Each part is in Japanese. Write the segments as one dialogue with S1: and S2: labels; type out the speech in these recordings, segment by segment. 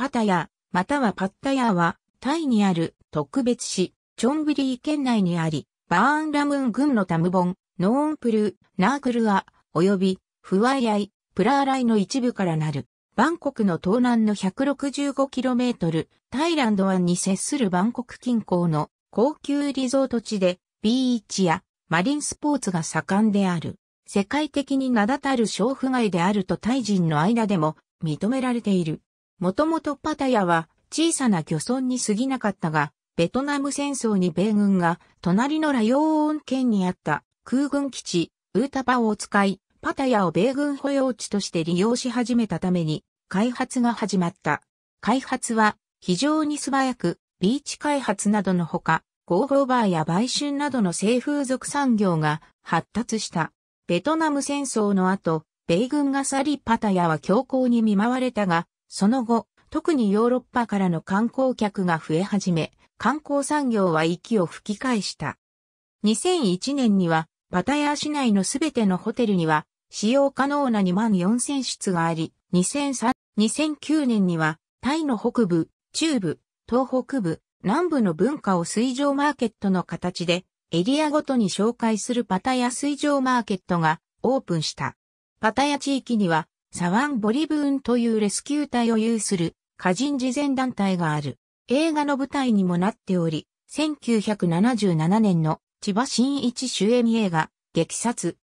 S1: パタヤ、またはパッタヤは、タイにある特別市、チョンブリー県内にあり、バーンラムン郡のタムボン、ノーンプルー、ナークルア、及び、フワイアイ、プラーライの一部からなる。バンコクの東南の 165km、タイランド湾に接するバンコク近郊の高級リゾート地で、ビーチやマリンスポーツが盛んである。世界的に名だたる娼婦街であるとタイ人の間でも認められている。もともとパタヤは小さな漁村に過ぎなかったが、ベトナム戦争に米軍が隣のラヨーオン県にあった空軍基地ウータパを使い、パタヤを米軍保養地として利用し始めたために開発が始まった。開発は非常に素早くビーチ開発などのほか、ホーバーや売春などの性風俗産業が発達した。ベトナム戦争の後、米軍が去りパタヤは強行に見舞われたが、その後、特にヨーロッパからの観光客が増え始め、観光産業は息を吹き返した。2001年には、パタヤ市内のすべてのホテルには、使用可能な2万4000室があり、2003、2009年には、タイの北部、中部、東北部、南部の文化を水上マーケットの形で、エリアごとに紹介するパタヤ水上マーケットがオープンした。パタヤ地域にはサワン・ボリブーンというレスキュー隊を有する歌人事前団体がある。映画の舞台にもなっており、1977年の千葉真一主演映画、激殺。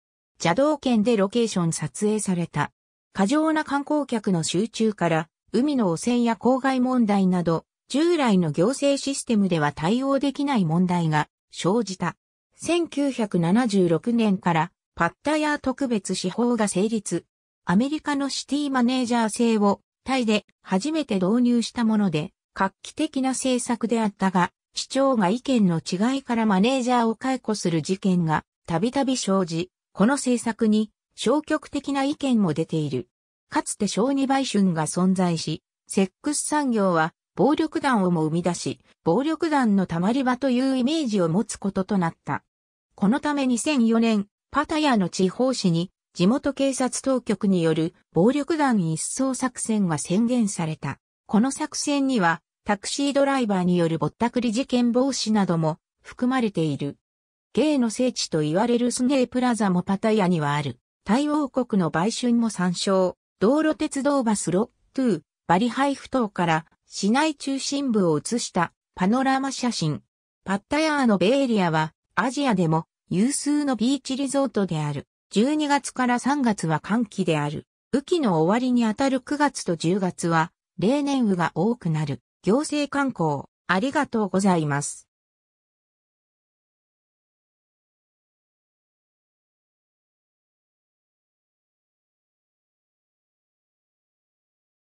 S1: 邪道圏でロケーション撮影された。過剰な観光客の集中から、海の汚染や公害問題など、従来の行政システムでは対応できない問題が生じた。1976年からパッタヤー特別司法が成立。アメリカのシティマネージャー制をタイで初めて導入したもので、画期的な政策であったが、市長が意見の違いからマネージャーを解雇する事件がたびたび生じ、この政策に消極的な意見も出ている。かつて小児売春が存在し、セックス産業は暴力団をも生み出し、暴力団の溜まり場というイメージを持つこととなった。このため2004年、パタヤの地方紙に地元警察当局による暴力団一掃作戦が宣言された。この作戦にはタクシードライバーによるぼったくり事件防止なども含まれている。ゲイの聖地と言われるスネープラザもパタヤにはある。タイ王国の売春も参照。道路鉄道バスロットゥー、バリハイフ島から市内中心部を映したパノラマ写真。パッタヤーのベイエリアはアジアでも有数のビーチリゾートである。12月から3月は寒気である。雨季の終わりにあたる9月と10月は、例年雨が多くなる。行政観光、ありがとうございます。